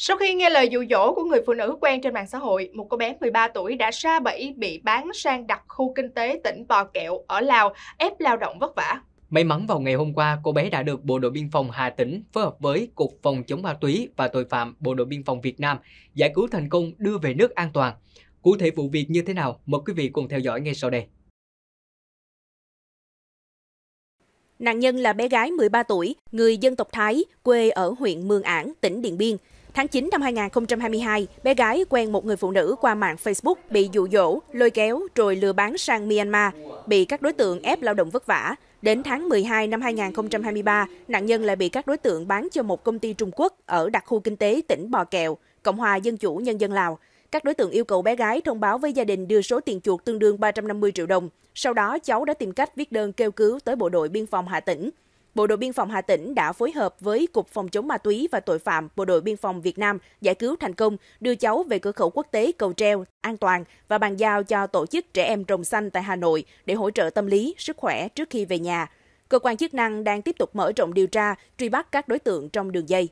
Sau khi nghe lời dụ dỗ của người phụ nữ quen trên mạng xã hội, một cô bé 13 tuổi đã xa bẫy bị bán sang đặc khu kinh tế tỉnh Bò Kẹo ở Lào, ép lao động vất vả. May mắn vào ngày hôm qua, cô bé đã được Bộ đội Biên phòng Hà Tĩnh phối hợp với Cục Phòng chống ma túy và tội phạm Bộ đội Biên phòng Việt Nam giải cứu thành công đưa về nước an toàn. Cụ thể vụ việc như thế nào, mời quý vị cùng theo dõi ngay sau đây. Nạn nhân là bé gái 13 tuổi, người dân tộc Thái, quê ở huyện Mường Ảng, tỉnh Điện Biên. Tháng 9 năm 2022, bé gái quen một người phụ nữ qua mạng Facebook bị dụ dỗ, lôi kéo rồi lừa bán sang Myanmar, bị các đối tượng ép lao động vất vả. Đến tháng 12 năm 2023, nạn nhân lại bị các đối tượng bán cho một công ty Trung Quốc ở đặc khu kinh tế tỉnh Bò Kẹo, Cộng hòa Dân chủ Nhân dân Lào. Các đối tượng yêu cầu bé gái thông báo với gia đình đưa số tiền chuột tương đương 350 triệu đồng. Sau đó, cháu đã tìm cách viết đơn kêu cứu tới bộ đội biên phòng Hà Tĩnh. Bộ đội biên phòng Hà Tĩnh đã phối hợp với Cục Phòng chống ma túy và tội phạm Bộ đội biên phòng Việt Nam giải cứu thành công, đưa cháu về cửa khẩu quốc tế Cầu Treo an toàn và bàn giao cho tổ chức trẻ em Rồng Xanh tại Hà Nội để hỗ trợ tâm lý, sức khỏe trước khi về nhà. Cơ quan chức năng đang tiếp tục mở rộng điều tra, truy bắt các đối tượng trong đường dây.